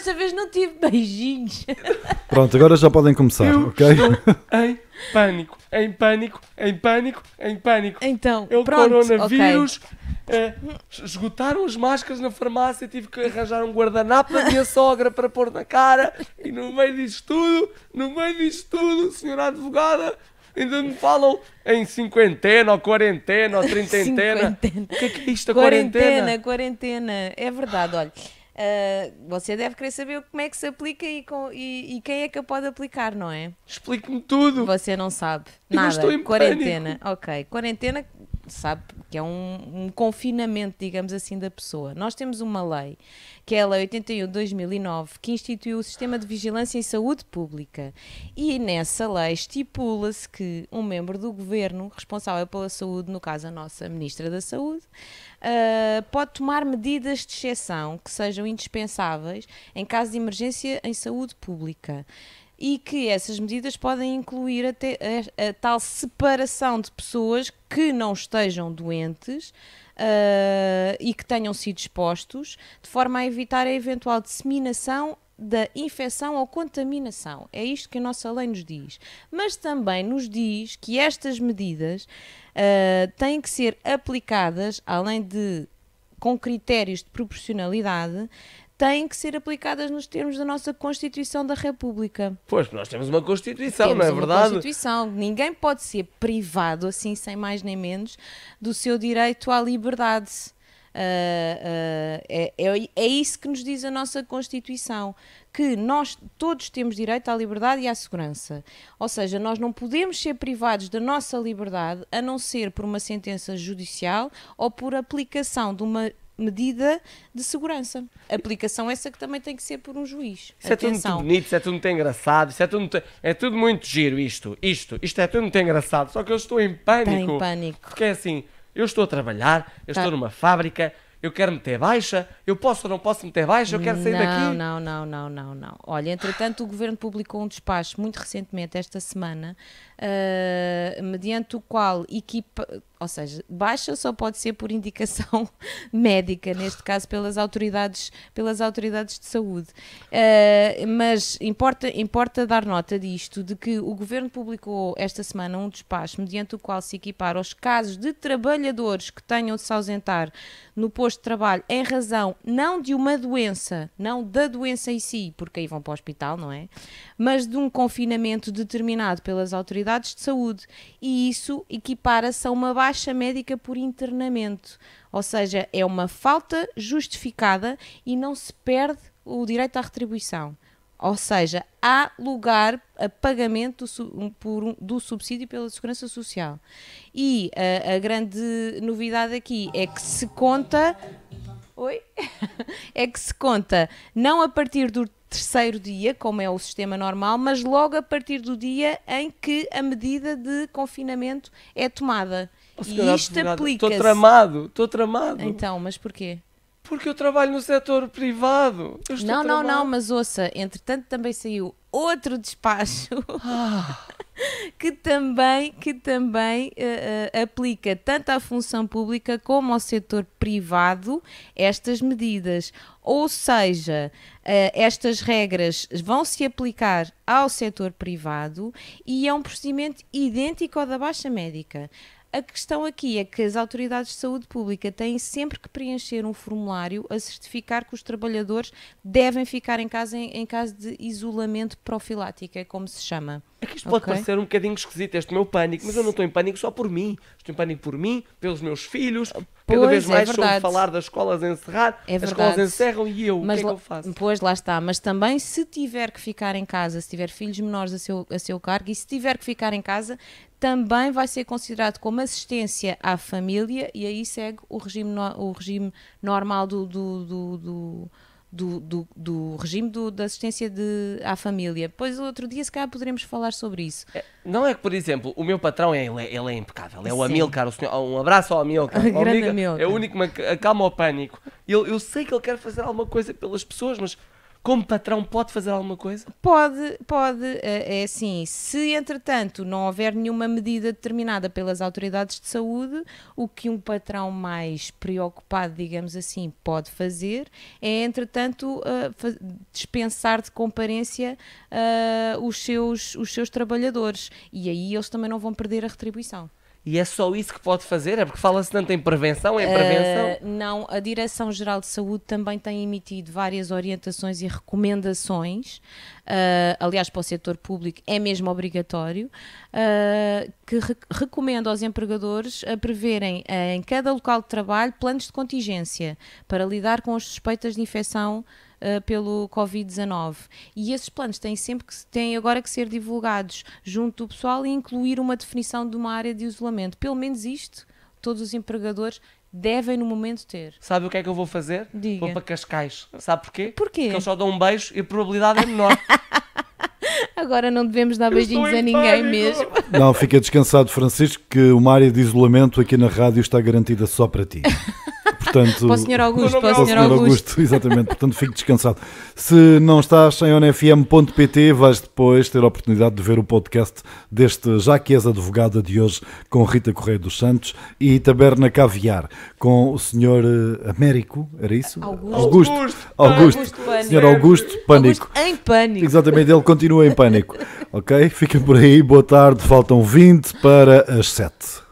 desta vez não tive beijinhos. Pronto, agora já podem começar, Eu ok? estou em pânico, em pânico, em pânico, em pânico. Então, eu é pronto, coronavírus. Eh, esgotaram as máscaras na farmácia, tive que arranjar um guardanapo da minha sogra para pôr na cara. E no meio disto tudo, no meio disto tudo, senhora advogada, ainda me falam em cinquentena, ou quarentena, ou trintentena. O que é que é isto, quarentena? Quarentena, quarentena. É verdade, olha. Uh, você deve querer saber como é que se aplica e, com, e, e quem é que a pode aplicar, não é? Explique-me tudo. Você não sabe. Nada. Eu estou em quarentena. Pânico. Ok. Quarentena, sabe que é um, um confinamento, digamos assim, da pessoa. Nós temos uma lei, que é a Lei 81 de 2009, que instituiu o Sistema de Vigilância em Saúde Pública. E nessa lei estipula-se que um membro do governo responsável pela saúde, no caso a nossa Ministra da Saúde, uh, pode tomar medidas de exceção que sejam indispensáveis em caso de emergência em saúde pública e que essas medidas podem incluir até a, a tal separação de pessoas que não estejam doentes uh, e que tenham sido expostos, de forma a evitar a eventual disseminação da infecção ou contaminação. É isto que a nossa lei nos diz. Mas também nos diz que estas medidas uh, têm que ser aplicadas, além de com critérios de proporcionalidade têm que ser aplicadas nos termos da nossa Constituição da República. Pois, nós temos uma Constituição, temos não é uma verdade? Constituição. Ninguém pode ser privado, assim, sem mais nem menos, do seu direito à liberdade. Uh, uh, é, é, isso que nos diz a nossa Constituição, que nós todos temos direito à liberdade e à segurança. Ou seja, nós não podemos ser privados da nossa liberdade a não ser por uma sentença judicial ou por aplicação de uma medida de segurança. Aplicação essa que também tem que ser por um juiz. Isso Atenção. é tudo muito bonito, isso é tudo muito engraçado, isso é tudo, muito, é tudo muito giro isto, isto, isto é tudo muito engraçado, só que eu estou em pânico. em pânico. Porque é assim, eu estou a trabalhar, eu tá. estou numa fábrica, eu quero meter baixa, eu posso ou não posso meter baixa, eu quero sair não, daqui. Não, não, não, não, não. Olha, entretanto, o Governo publicou um despacho muito recentemente, esta semana, uh, mediante o qual equipa, ou seja, baixa só pode ser por indicação médica, neste caso pelas autoridades, pelas autoridades de saúde. Uh, mas importa, importa dar nota disto, de que o Governo publicou esta semana um despacho mediante o qual se equipar aos casos de trabalhadores que tenham de se ausentar no posto posto de trabalho em razão não de uma doença, não da doença em si, porque aí vão para o hospital, não é? Mas de um confinamento determinado pelas autoridades de saúde. E isso equipara-se a uma baixa médica por internamento. Ou seja, é uma falta justificada e não se perde o direito à retribuição. Ou seja, há lugar a pagamento do, por, do subsídio pela Segurança Social. E a, eh, a grande novidade aqui é que se conta. Oi? é que se conta não a partir do terceiro dia, como é o sistema normal, mas logo a partir do dia em que a medida de confinamento é tomada. Oh, e isto aplica-se. Estou tramado, estou tramado. Então, mas porquê? Porque eu trabalho no setor privado. não, não, não, mas ouça, entretanto também saiu outro despacho ah. que também, que também uh, uh, aplica tanto à função pública como ao setor privado estas medidas. Ou seja, uh, estas regras vão se aplicar ao setor privado e é um procedimento idêntico ao da baixa médica. A questão aqui é que as autoridades de saúde pública têm sempre que preencher um formulário a certificar que os trabalhadores devem ficar em casa em, em caso de isolamento profilático, é como se chama. É que isto pode okay. parecer um bocadinho esquisito, este meu pânico, mas eu não estou em pânico só por mim. Estou em pânico por mim, pelos meus filhos. Pois, Cada vez mais é soube falar das escolas encerradas. encerrar, é as escolas encerram e eu, mas o que é que eu faço? Pois, lá está. Mas também, se tiver que ficar em casa, se tiver filhos menores a seu, a seu cargo e se tiver que ficar em casa, também vai ser considerado como assistência à família e aí segue o regime, o regime normal do, do, do, do do, do, do, regime do, da assistência de, à família. Depois, outro dia, se calhar, poderemos falar sobre isso. É, não é que, por exemplo, o meu patrão é, ele é, ele é impecável. É Sim. o Amilcar. O senhor, um abraço ao Amilcar. Amilcar. É o único que acalma o pânico. Eu, eu sei que ele quer fazer alguma coisa pelas pessoas, mas como patrão pode fazer alguma coisa? Pode, pode. Eh, é assim, se entretanto não houver nenhuma medida determinada pelas autoridades de saúde, o que um patrão mais preocupado, digamos assim, pode fazer é, entretanto, eh, dispensar de comparência eh, os seus, os seus trabalhadores. E aí eles também não vão perder a retribuição. E é só isso que pode fazer? É porque fala-se tanto em prevenção, em uh, prevenção? Ah, não, a Direção-Geral de Saúde também tem emitido várias orientações e recomendações, uh, aliás, para o setor público é mesmo obrigatório, uh, que re recomenda aos empregadores a preverem em cada local de trabalho planos de contingência para lidar com as suspeitas de infecção uh, pelo Covid-19. E esses planos têm sempre que têm agora que ser divulgados junto do pessoal e incluir uma definição de uma área de isolamento. Pelo menos isto, todos os empregadores devem no momento ter. Sabe o que é que eu vou fazer? Diga. Vou para Cascais. Sabe porquê? Porquê? Porque eles só dão um beijo e a probabilidade é menor. Agora não devemos dar beijinhos a ninguém pânico. mesmo. Não, fica descansado, Francisco, que uma área de isolamento aqui na rádio está garantida só para ti. Portanto, para o Sr. Augusto, para o Sr. Augusto. Augusto. Exatamente, portanto fique descansado. Se não estás em onfm.pt, vais depois ter a oportunidade de ver o podcast deste Já que és advogada de hoje com Rita Correia dos Santos e Taberna Caviar com o Sr. Eh, Américo, era isso? Augusto. Augusto. Augusto. Augusto Sr. Augusto, pânico. Augusto em pânico. Exatamente, ele continua em pânico. ok? Fica por aí, boa tarde, faltam 20 para as 7.